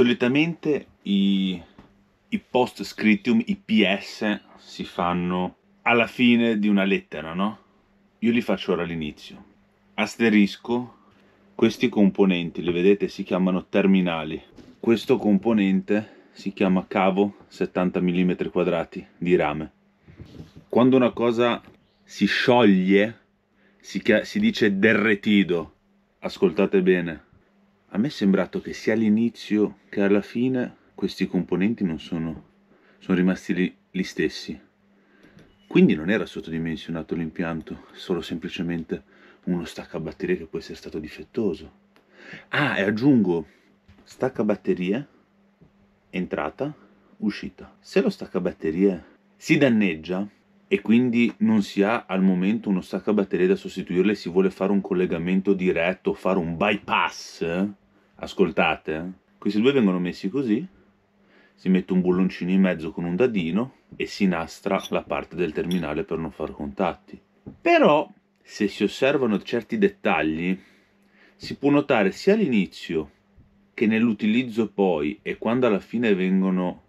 solitamente i, i post scriptum, i PS, si fanno alla fine di una lettera, no? Io li faccio ora all'inizio. Asterisco, questi componenti, li vedete, si chiamano terminali. Questo componente si chiama cavo 70 mm quadrati di rame. Quando una cosa si scioglie, si, si dice derretido. Ascoltate bene, a me è sembrato che sia all'inizio che alla fine questi componenti non sono, sono rimasti li, gli stessi. Quindi non era sottodimensionato l'impianto, solo semplicemente uno staccabatterie che può essere stato difettoso. Ah, e aggiungo staccabatterie, entrata, uscita. Se lo staccabatterie si danneggia e quindi non si ha al momento uno staccabatterie da sostituirle, si vuole fare un collegamento diretto, fare un bypass, Ascoltate, eh. questi due vengono messi così, si mette un bulloncino in mezzo con un dadino e si nastra la parte del terminale per non far contatti. Però, se si osservano certi dettagli, si può notare sia all'inizio che nell'utilizzo poi e quando alla fine vengono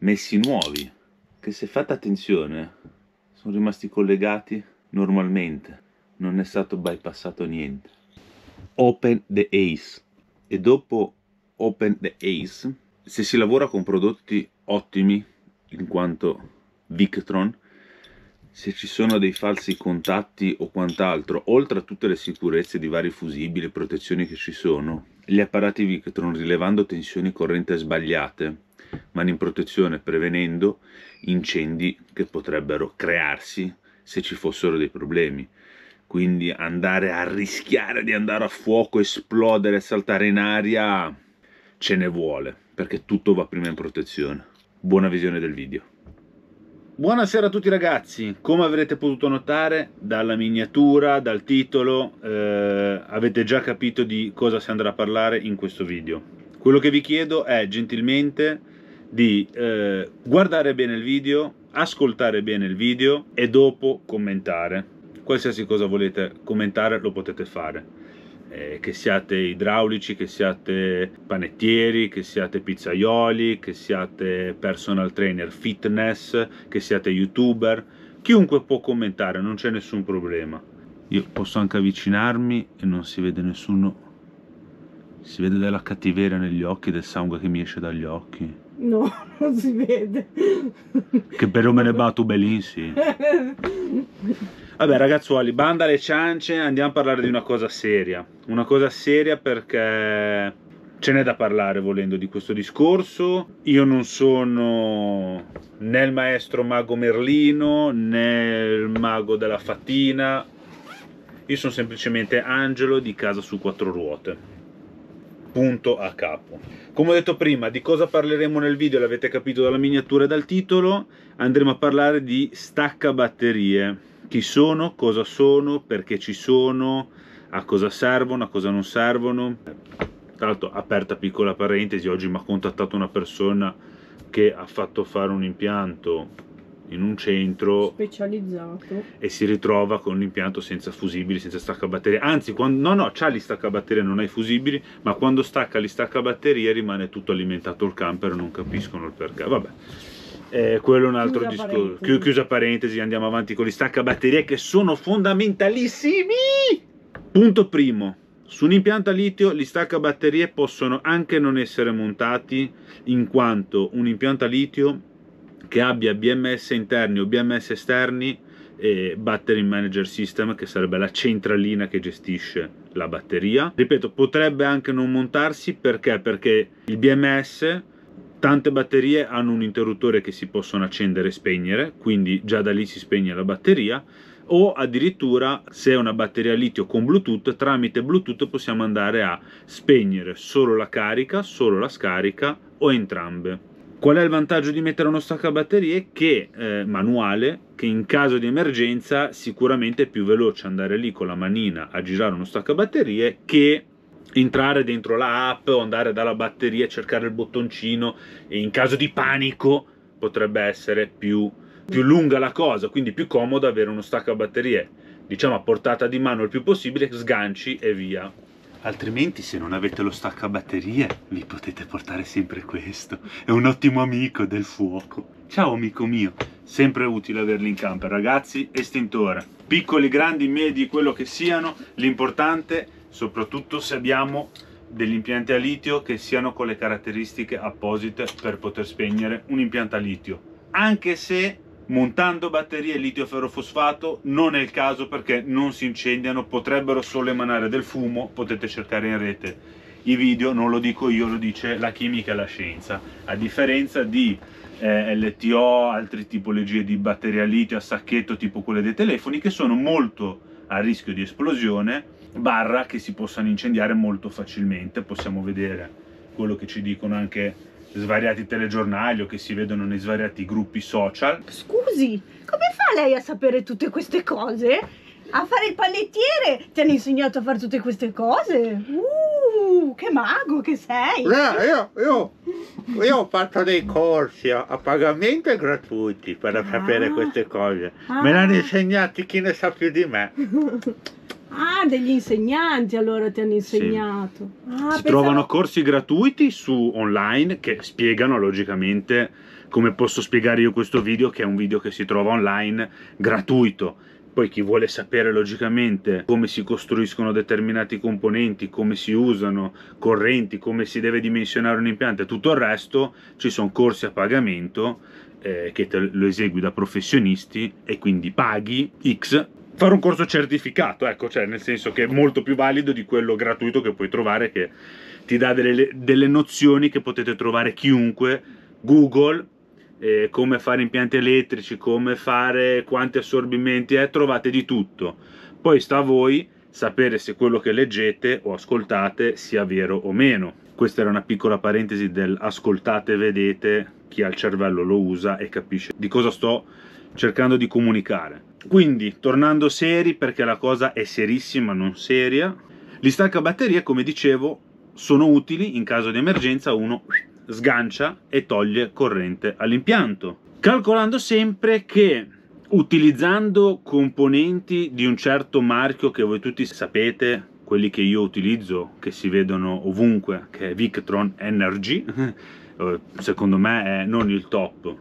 messi nuovi, che se fate attenzione sono rimasti collegati normalmente, non è stato bypassato niente. Open the Ace e dopo Open the Ace, se si lavora con prodotti ottimi, in quanto Victron, se ci sono dei falsi contatti o quant'altro, oltre a tutte le sicurezze di vari fusibili e protezioni che ci sono, gli apparati Victron rilevando tensioni corrente sbagliate, ma in protezione prevenendo incendi che potrebbero crearsi se ci fossero dei problemi quindi andare a rischiare di andare a fuoco, esplodere, saltare in aria, ce ne vuole, perché tutto va prima in protezione. Buona visione del video. Buonasera a tutti ragazzi, come avrete potuto notare dalla miniatura, dal titolo, eh, avete già capito di cosa si andrà a parlare in questo video. Quello che vi chiedo è gentilmente di eh, guardare bene il video, ascoltare bene il video e dopo commentare qualsiasi cosa volete commentare lo potete fare. Eh, che siate idraulici, che siate panettieri, che siate pizzaioli, che siate personal trainer fitness, che siate youtuber, chiunque può commentare, non c'è nessun problema. Io posso anche avvicinarmi e non si vede nessuno, si vede della cattiveria negli occhi, del sangue che mi esce dagli occhi. No, non si vede. Che però me ne batto belinsi. Vabbè ragazzuoli, banda alle ciance, andiamo a parlare di una cosa seria. Una cosa seria perché ce n'è da parlare volendo di questo discorso. Io non sono né il maestro mago Merlino né il mago della fatina. Io sono semplicemente Angelo di Casa su Quattro Ruote punto a capo. Come ho detto prima, di cosa parleremo nel video, l'avete capito dalla miniatura e dal titolo, andremo a parlare di stacca batterie. Chi sono, cosa sono, perché ci sono, a cosa servono, a cosa non servono. Tra l'altro, aperta piccola parentesi, oggi mi ha contattato una persona che ha fatto fare un impianto in un centro specializzato e si ritrova con un impianto senza fusibili, senza staccabatterie. Anzi, quando, no, no, c'ha gli staccabatterie, non hai fusibili, ma quando stacca gli staccabatterie rimane tutto alimentato il camper, non capiscono il perché. Vabbè. Eh, quello è un altro discorso. Parentesi. Chiusa parentesi, andiamo avanti con gli staccabatterie che sono fondamentalissimi. Punto primo. Su un impianto a litio gli staccabatterie possono anche non essere montati in quanto un impianto a litio che abbia BMS interni o BMS esterni e battery manager system che sarebbe la centralina che gestisce la batteria ripeto potrebbe anche non montarsi perché perché il BMS tante batterie hanno un interruttore che si possono accendere e spegnere quindi già da lì si spegne la batteria o addirittura se è una batteria litio con bluetooth tramite bluetooth possiamo andare a spegnere solo la carica solo la scarica o entrambe Qual è il vantaggio di mettere uno stacca batterie? Che eh, manuale, che in caso di emergenza sicuramente è più veloce andare lì con la manina a girare uno stacca batterie che entrare dentro la app o andare dalla batteria, a cercare il bottoncino e in caso di panico potrebbe essere più, più lunga la cosa, quindi più comodo avere uno stacca batterie diciamo a portata di mano il più possibile, sganci e via. Altrimenti se non avete lo stacca batterie vi potete portare sempre questo. È un ottimo amico del fuoco. Ciao amico mio, sempre utile averli in camper ragazzi. Estintore, piccoli, grandi, medi, quello che siano, l'importante soprattutto se abbiamo degli impianti a litio che siano con le caratteristiche apposite per poter spegnere un impianto a litio. Anche se Montando batterie litio-ferrofosfato non è il caso perché non si incendiano, potrebbero solo emanare del fumo, potete cercare in rete i video, non lo dico io, lo dice la chimica e la scienza. A differenza di eh, LTO, altre tipologie di batterie a litio a sacchetto tipo quelle dei telefoni che sono molto a rischio di esplosione, barra che si possano incendiare molto facilmente, possiamo vedere quello che ci dicono anche svariati telegiornali o che si vedono nei svariati gruppi social. Scusi, come fa lei a sapere tutte queste cose? A fare il panettiere ti hanno insegnato a fare tutte queste cose? Uh, che mago che sei! No, io, io, io ho fatto dei corsi a, a pagamento e gratuiti per ah, sapere queste cose. Ah. Me l'hanno insegnati chi ne sa più di me. Ah, degli insegnanti allora ti hanno insegnato. Sì. Ah, si pensavo... trovano corsi gratuiti su online che spiegano logicamente come posso spiegare io questo video, che è un video che si trova online gratuito. Poi chi vuole sapere logicamente come si costruiscono determinati componenti, come si usano correnti, come si deve dimensionare un impianto e tutto il resto, ci sono corsi a pagamento eh, che lo esegui da professionisti e quindi paghi X fare un corso certificato, ecco, cioè nel senso che è molto più valido di quello gratuito che puoi trovare, che ti dà delle, delle nozioni che potete trovare chiunque, Google, eh, come fare impianti elettrici, come fare quanti assorbimenti è, eh, trovate di tutto. Poi sta a voi sapere se quello che leggete o ascoltate sia vero o meno. Questa era una piccola parentesi del ascoltate vedete, chi ha il cervello lo usa e capisce di cosa sto cercando di comunicare. Quindi, tornando seri, perché la cosa è serissima, non seria, gli staccabatterie, come dicevo, sono utili in caso di emergenza, uno sgancia e toglie corrente all'impianto. Calcolando sempre che utilizzando componenti di un certo marchio che voi tutti sapete, quelli che io utilizzo, che si vedono ovunque, che è Victron Energy, eh, secondo me è non il top,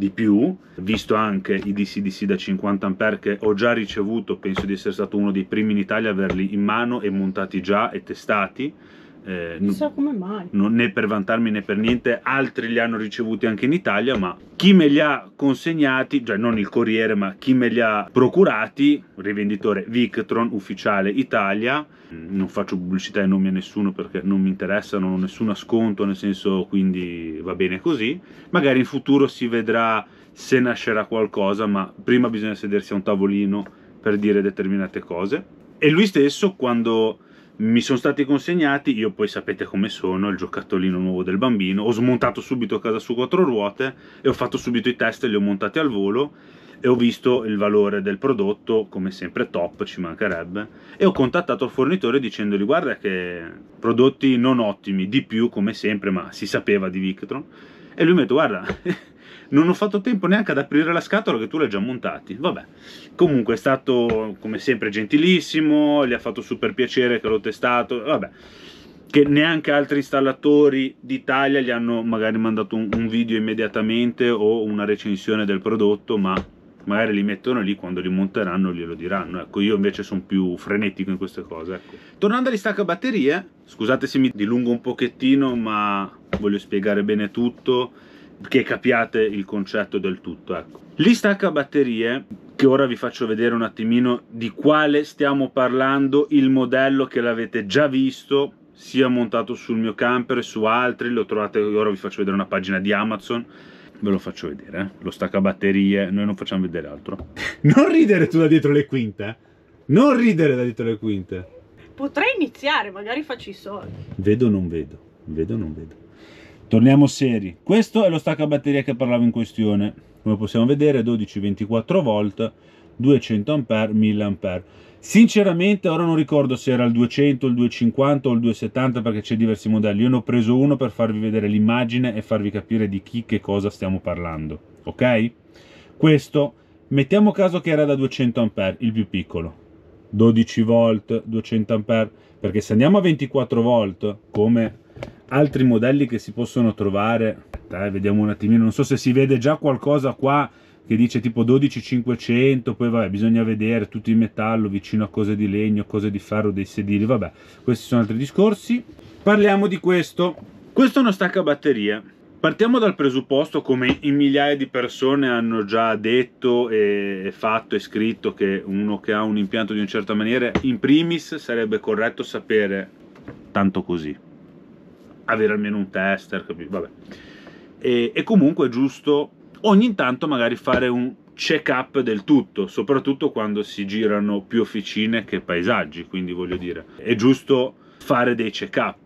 di più, visto anche i DCDC da 50A che ho già ricevuto, penso di essere stato uno dei primi in Italia a averli in mano e montati già e testati eh, non so come mai. Non, né per vantarmi né per niente, altri li hanno ricevuti anche in Italia, ma chi me li ha consegnati, cioè non il Corriere, ma chi me li ha procurati, rivenditore Victron, ufficiale Italia, non faccio pubblicità e nomi a nessuno perché non mi interessano, non ho nessuno sconto, nel senso quindi va bene così, magari in futuro si vedrà se nascerà qualcosa, ma prima bisogna sedersi a un tavolino per dire determinate cose. E lui stesso quando mi sono stati consegnati, io poi sapete come sono, il giocattolino nuovo del bambino, ho smontato subito casa su quattro ruote e ho fatto subito i test, li ho montati al volo e ho visto il valore del prodotto, come sempre top, ci mancherebbe, e ho contattato il fornitore dicendogli guarda che prodotti non ottimi, di più come sempre, ma si sapeva di Victron, e lui mi ha detto guarda non ho fatto tempo neanche ad aprire la scatola che tu l'hai già montati vabbè comunque è stato come sempre gentilissimo gli ha fatto super piacere che l'ho testato vabbè che neanche altri installatori d'Italia gli hanno magari mandato un, un video immediatamente o una recensione del prodotto ma magari li mettono lì quando li monteranno glielo diranno ecco io invece sono più frenetico in queste cose ecco. tornando stacca batterie scusate se mi dilungo un pochettino ma voglio spiegare bene tutto che capiate il concetto del tutto. Ecco. L'istacca staccabatterie, che ora vi faccio vedere un attimino di quale stiamo parlando, il modello che l'avete già visto sia montato sul mio camper e su altri, lo trovate, ora vi faccio vedere una pagina di Amazon ve lo faccio vedere, eh? lo staccabatterie, noi non facciamo vedere altro. non ridere tu da dietro le quinte, eh. non ridere da dietro le quinte. Potrei iniziare, magari faccio i soldi. Vedo o non vedo, vedo o non vedo. Torniamo seri. Questo è lo stacca batteria che parlavo in questione. Come possiamo vedere 12-24 volt, 200 A, 1000 A. Sinceramente ora non ricordo se era il 200, il 250 o il 270 perché c'è diversi modelli. Io ne ho preso uno per farvi vedere l'immagine e farvi capire di chi che cosa stiamo parlando. Ok? Questo, mettiamo caso che era da 200 A, il più piccolo. 12 volt, 200 A, perché se andiamo a 24 volt, come altri modelli che si possono trovare Aspetta, vediamo un attimino non so se si vede già qualcosa qua che dice tipo 12500 poi vabbè bisogna vedere tutto in metallo vicino a cose di legno cose di ferro dei sedili vabbè questi sono altri discorsi parliamo di questo questo è uno stacca batterie Partiamo dal presupposto, come in migliaia di persone hanno già detto e fatto e scritto, che uno che ha un impianto di una certa maniera, in primis sarebbe corretto sapere tanto così avere almeno un tester, capito? Vabbè. E, e comunque è giusto ogni tanto magari fare un check up del tutto, soprattutto quando si girano più officine che paesaggi, quindi voglio dire, è giusto fare dei check up.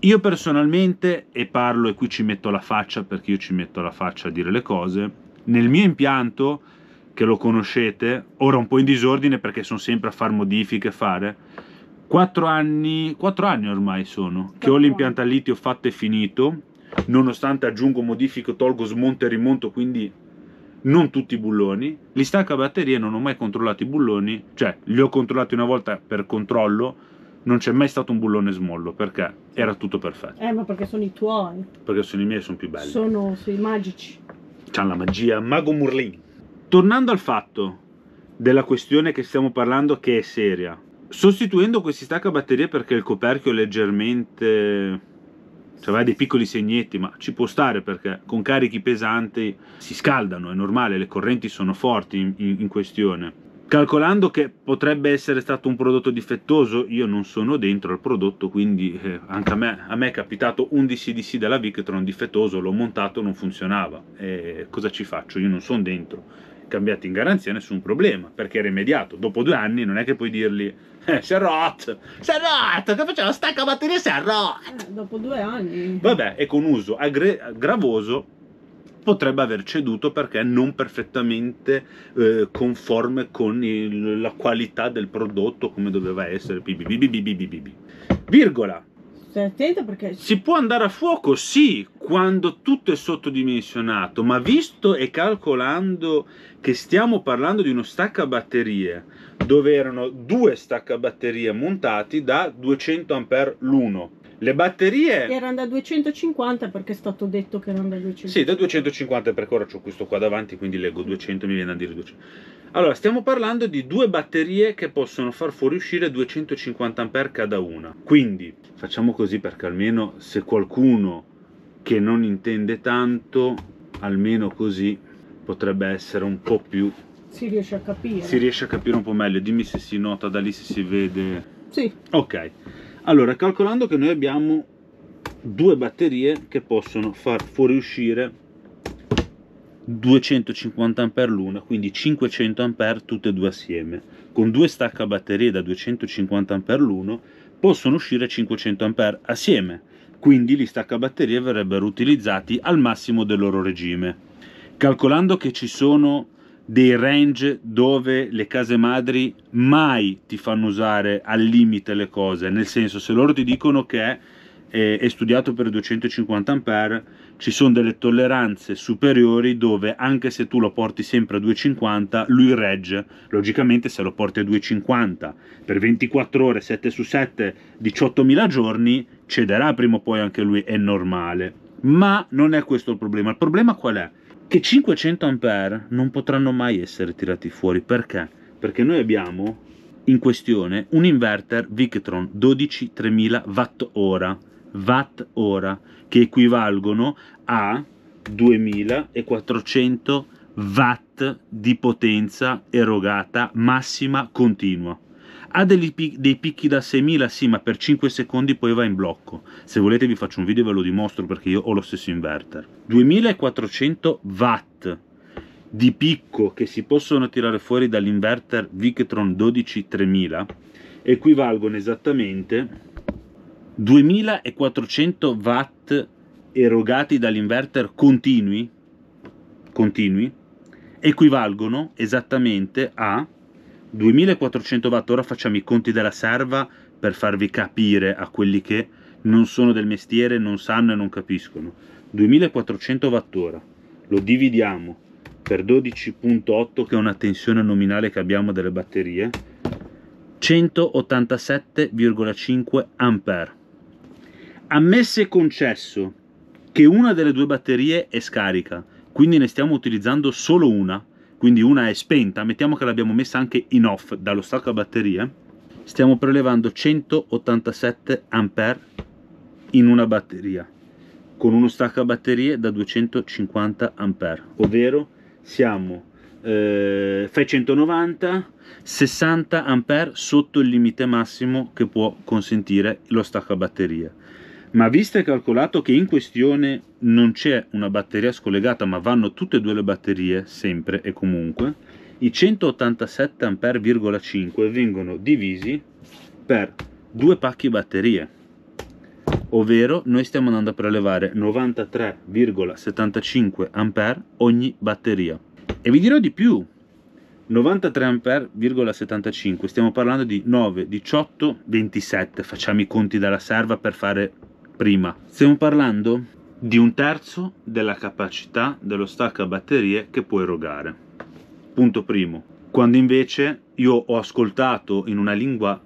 Io personalmente, e parlo e qui ci metto la faccia perché io ci metto la faccia a dire le cose, nel mio impianto, che lo conoscete, ora un po' in disordine perché sono sempre a fare modifiche, fare, Quattro anni, quattro anni ormai sono che ho l'impianta litio fatto e finito, nonostante aggiungo, modifico, tolgo, smonto e rimonto, quindi non tutti i bulloni. Li stacca batterie, non ho mai controllato i bulloni, cioè li ho controllati una volta per controllo, non c'è mai stato un bullone smollo perché era tutto perfetto. Eh, ma perché sono i tuoi? Perché sono i miei, sono più belli. Sono, sono magici. C'ha la magia, Mago Murlin. Tornando al fatto della questione che stiamo parlando, che è seria, Sostituendo questi staccabatterie perché il coperchio è leggermente cioè aveva dei piccoli segnetti, ma ci può stare perché con carichi pesanti si scaldano, è normale, le correnti sono forti in, in, questione. Calcolando che potrebbe essere stato un prodotto difettoso, io non sono dentro al prodotto, quindi eh, anche a me, a me, è capitato un DCDC della Victron difettoso, l'ho montato, non funzionava. E cosa ci faccio? Io non sono dentro cambiati in garanzia nessun problema, perché era immediato. Dopo due anni non è che puoi dirgli eh, Serrot, rotto, che faceva stacca mattina Serrot? Eh, dopo due anni. Vabbè, e con uso agre- gravoso potrebbe aver ceduto perché non perfettamente eh, conforme con il, la qualità del prodotto come doveva essere. Virgola. Stai attento perché... Si può andare a fuoco, sì, quando tutto è sottodimensionato, ma visto e calcolando che stiamo parlando di uno stacca batterie dove erano due stacca batterie montati da 200 A l'uno, le batterie erano da 250 perché è stato detto che erano da 250. Sì, da 250 perché ora ho questo qua davanti, quindi leggo 200, mi viene a dire 200. Allora, stiamo parlando di due batterie che possono far fuoriuscire 250 A cada una. Quindi, facciamo così perché almeno se qualcuno che non intende tanto, almeno così potrebbe essere un po' più... Si riesce a capire. Si riesce a capire un po' meglio. Dimmi se si nota da lì, se si vede... Sì. Ok. Allora, calcolando che noi abbiamo due batterie che possono far fuoriuscire 250 A l'una, quindi 500 A tutte e due assieme. Con due stacca batterie da 250 A l'uno possono uscire 500 A assieme, quindi gli stacca batterie verrebbero utilizzati al massimo del loro regime. Calcolando che ci sono dei range dove le case madri mai ti fanno usare al limite le cose, nel senso se loro ti dicono che è, eh, è studiato per 250 A ci sono delle tolleranze superiori dove anche se tu lo porti sempre a 2,50 lui regge, logicamente se lo porti a 2,50 per 24 ore, 7 su 7, 18.000 giorni cederà prima o poi anche lui, è normale. Ma non è questo il problema, il problema qual è? Che 500 ampere non potranno mai essere tirati fuori, perché? Perché noi abbiamo in questione un inverter Victron 12 3000 watt ora watt ora che equivalgono a 2400 watt di potenza erogata massima continua ha dei, pic dei picchi da 6000 sì ma per 5 secondi poi va in blocco se volete vi faccio un video e ve lo dimostro perché io ho lo stesso inverter 2400 watt di picco che si possono tirare fuori dall'inverter Victron 12 3000 equivalgono esattamente 2400 watt erogati dall'inverter continui, continui equivalgono esattamente a 2400 watt. Ora facciamo i conti della serva per farvi capire a quelli che non sono del mestiere, non sanno e non capiscono. 2400 watt lo dividiamo per 12.8 che è una tensione nominale che abbiamo delle batterie 187,5 ampere Ammesso e concesso che una delle due batterie è scarica, quindi ne stiamo utilizzando solo una, quindi una è spenta, mettiamo che l'abbiamo messa anche in off dallo stacco a batterie, stiamo prelevando 187 ampere in una batteria, con uno stacco a batterie da 250 ampere, ovvero siamo eh, fai 190 60 ampere sotto il limite massimo che può consentire lo stacco a batterie ma visto e calcolato che in questione non c'è una batteria scollegata ma vanno tutte e due le batterie sempre e comunque i 187A,5 vengono divisi per due pacchi batterie ovvero noi stiamo andando a prelevare 93,75 A ogni batteria e vi dirò di più 93A,75, stiamo parlando di 9, 18, 27 facciamo i conti dalla serva per fare prima. Stiamo parlando di un terzo della capacità dello stacca batterie che puoi erogare. Punto primo. Quando invece io ho ascoltato in una lingua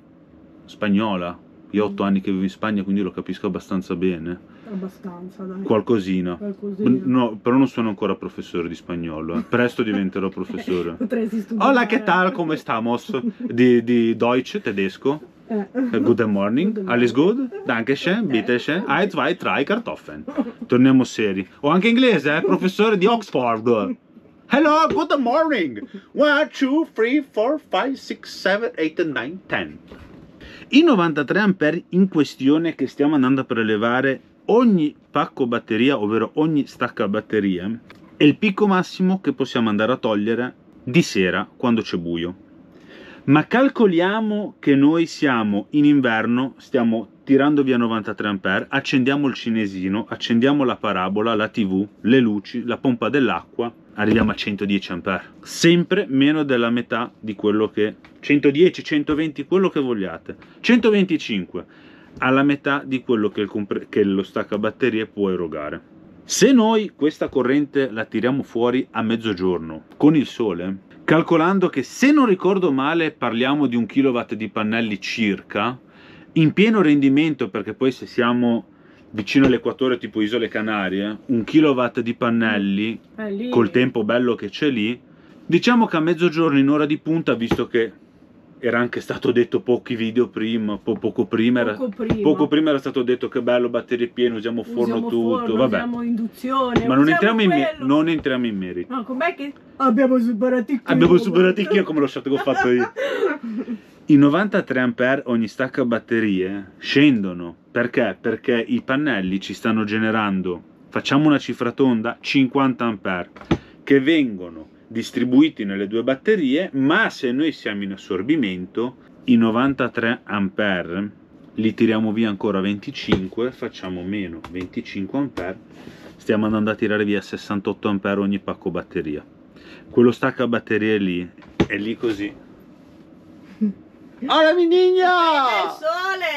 spagnola, io ho otto anni che vivo in Spagna quindi lo capisco abbastanza bene. Abbastanza, dai. Qualcosina. Qualcosina. No, però non sono ancora professore di spagnolo. Eh. Presto diventerò professore. Potresti studiare. Hola, che tal? Come stamos? Di, di Deutsch, tedesco. Eh, good Morning, alles good, Dankeschön, bitteschön, ein, eh. zwei, 3, Kartoffeln. Torniamo seri. O anche inglese, eh? professore di Oxford. Hello, good morning. 1, 2, 3, 4, 5, 6, 7, 8, 9, 10. I 93 A in questione che stiamo andando a prelevare ogni pacco batteria, ovvero ogni stacca batteria, è il picco massimo che possiamo andare a togliere di sera quando c'è buio ma calcoliamo che noi siamo in inverno, stiamo tirando via 93 ampere, accendiamo il cinesino, accendiamo la parabola, la tv, le luci, la pompa dell'acqua, arriviamo a 110 ampere, sempre meno della metà di quello che 110, 120, quello che vogliate, 125 alla metà di quello che, il, che lo stacca batterie può erogare. Se noi questa corrente la tiriamo fuori a mezzogiorno con il sole, calcolando che se non ricordo male parliamo di un kilowatt di pannelli circa, in pieno rendimento, perché poi se siamo vicino all'equatore tipo isole Canarie, un kilowatt di pannelli, eh, col tempo bello che c'è lì, diciamo che a mezzogiorno in ora di punta, visto che era anche stato detto pochi video prima, po poco, prima era, poco, prima. poco prima era stato detto che bello batterie piene, usiamo forno usiamo tutto, forno, vabbè. Usiamo induzione, Ma non entriamo, in non entriamo, in merito. No, com'è che abbiamo superato il Abbiamo superato il come lo shot che ho fatto io. I 93A ogni stacca batterie scendono, perché? Perché i pannelli ci stanno generando, facciamo una cifra tonda, 50A che vengono distribuiti nelle due batterie, ma se noi siamo in assorbimento, i 93 A li tiriamo via ancora 25, facciamo meno 25 A, stiamo andando a tirare via 68 A ogni pacco batteria. Quello stacca batterie lì è lì così Hola, mi niño.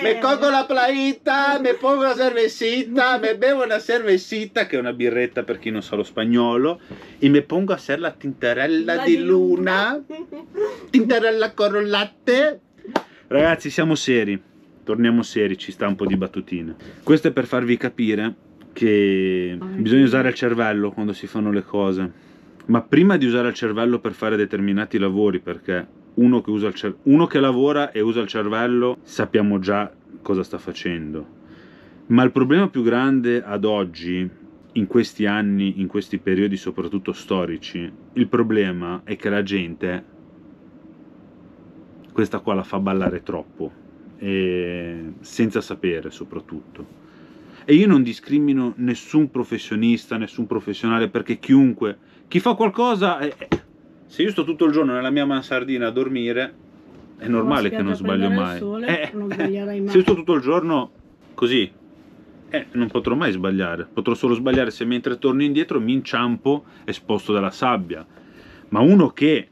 Me colgo la playita, me pongo la cervecita, me bevo una cervecita, che è una birretta per chi non sa lo spagnolo, e me pongo a hacer la tintarella la di luna, tintarella con latte. Ragazzi, siamo seri, torniamo seri, ci sta un po' di battutine. Questo è per farvi capire che bisogna usare il cervello quando si fanno le cose. Ma prima di usare il cervello per fare determinati lavori, perché uno che, usa il cer- uno che lavora e usa il cervello sappiamo già cosa sta facendo. Ma il problema più grande ad oggi, in questi anni, in questi periodi soprattutto storici, il problema è che la gente, questa qua la fa ballare troppo, senza sapere soprattutto. E io non discrimino nessun professionista, nessun professionale, perché chiunque, chi fa qualcosa... È, se io sto tutto il giorno nella mia mansardina a dormire, è normale che non sbaglio mai. Sole, eh, non mai. Eh, se io sto tutto il giorno così, eh, non potrò mai sbagliare. Potrò solo sbagliare se mentre torno indietro mi inciampo esposto dalla sabbia. Ma uno che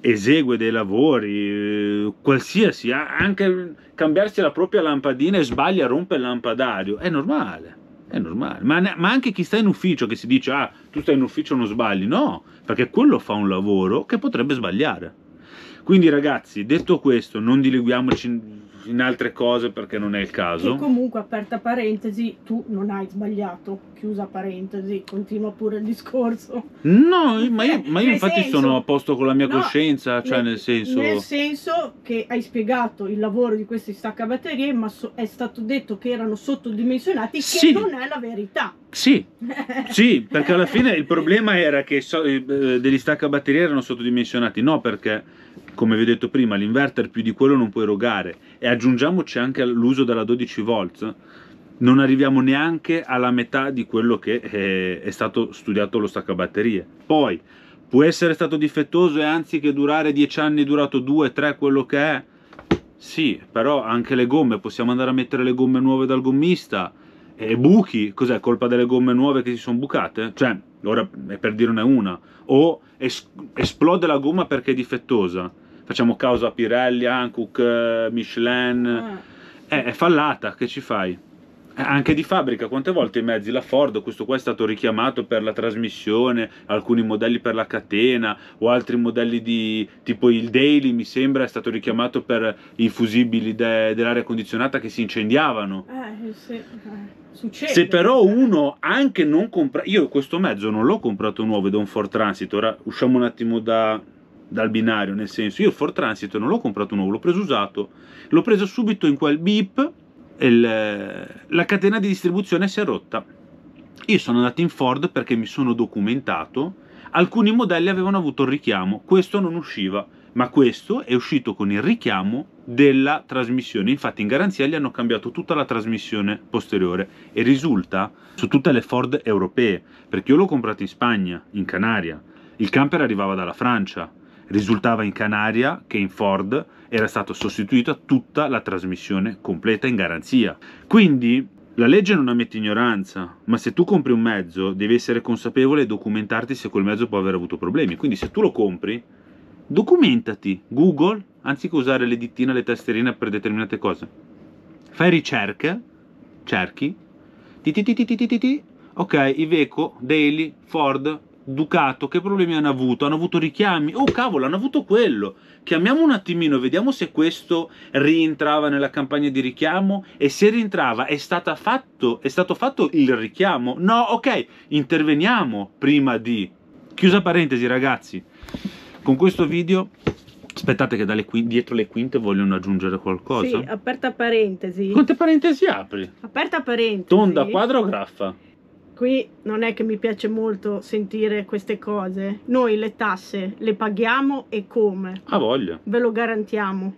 esegue dei lavori, eh, qualsiasi, anche cambiarsi la propria lampadina e sbaglia, rompe il lampadario, è normale. È normale, ma, ma, anche chi sta in ufficio che si dice ah tu stai in ufficio non sbagli, no, perché quello fa un lavoro che potrebbe sbagliare. Quindi ragazzi, detto questo, non dileguiamoci in altre cose perché non è il caso. Che comunque, aperta parentesi, tu non hai sbagliato, chiusa parentesi, continua pure il discorso. No, ma io, ma io infatti senso, sono a posto con la mia no, coscienza, cioè nel, nel, senso... Nel senso che hai spiegato il lavoro di questi staccabatterie, ma so, è stato detto che erano sottodimensionati, sì. che non è la verità. Sì, sì, perché alla fine il problema era che so, eh, eh, degli staccabatterie erano sottodimensionati, no perché come vi ho detto prima, l'inverter più di quello non puoi erogare e aggiungiamoci anche l'uso della 12 volt, non arriviamo neanche alla metà di quello che è, eh, è stato studiato lo staccabatterie. Poi può essere stato difettoso e anziché durare 10 anni è durato 2, 3, quello che è. Sì, però anche le gomme, possiamo andare a mettere le gomme nuove dal gommista e buchi, cos'è colpa delle gomme nuove che si sono bucate? Cioè, ora è eh, per dirne una, o es esplode la gomma perché è difettosa facciamo causa a Pirelli, Hankook, eh, Michelin, ah. eh, è fallata, che ci fai? Eh, anche di fabbrica, quante volte i mezzi, la Ford, questo qua è stato richiamato per la trasmissione, alcuni modelli per la catena o altri modelli di tipo il Daily, mi sembra, è stato richiamato per i fusibili de, dell'aria condizionata che si incendiavano. Eh, sì. Eh, succede. Se però uno anche non compra, io questo mezzo non l'ho comprato nuovo da un Ford Transit, ora usciamo un attimo da, dal binario, nel senso io il Ford Transit non l'ho comprato nuovo, l'ho preso usato, l'ho preso subito in quel beep, il, la catena di distribuzione si è rotta. Io sono andato in Ford perché mi sono documentato, alcuni modelli avevano avuto il richiamo, questo non usciva, ma questo è uscito con il richiamo della trasmissione. Infatti in garanzia gli hanno cambiato tutta la trasmissione posteriore e risulta su tutte le Ford europee, perché io l'ho comprato in Spagna, in Canaria, il camper arrivava dalla Francia, risultava in Canaria che in Ford era stata sostituita tutta la trasmissione completa in garanzia. Quindi la legge non ammette ignoranza, ma se tu compri un mezzo devi essere consapevole e documentarti se quel mezzo può aver avuto problemi. Quindi se tu lo compri, documentati. Google, anziché usare le dittine e le tasterine per determinate cose, fai ricerche, cerchi, ti ti ti ti ti ti ti, ok, Iveco, Daily, Ford, Ducato che problemi hanno avuto? Hanno avuto richiami? Oh cavolo, hanno avuto quello. Chiamiamo un attimino, vediamo se questo rientrava nella campagna di richiamo e se rientrava è, fatto, è stato fatto il richiamo? No, ok, interveniamo prima di... Chiusa parentesi ragazzi, con questo video Aspettate che dalle qui, dietro le quinte vogliono aggiungere qualcosa. Sì, aperta parentesi. Quante parentesi apri? Aperta parentesi. Tonda quadrograffa qui non è che mi piace molto sentire queste cose. Noi le tasse le paghiamo e come? A voglia. Ve lo garantiamo.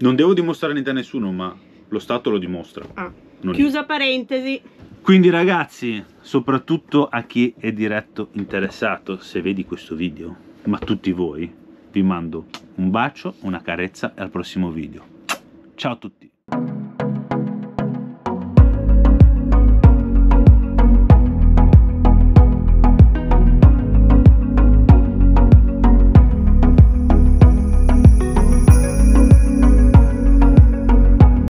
Non devo dimostrare niente a nessuno, ma lo Stato lo dimostra. Ah. Chiusa io. parentesi. Quindi ragazzi, soprattutto a chi è diretto interessato, se vedi questo video, ma tutti voi, vi mando un bacio, una carezza e al prossimo video. Ciao a tutti!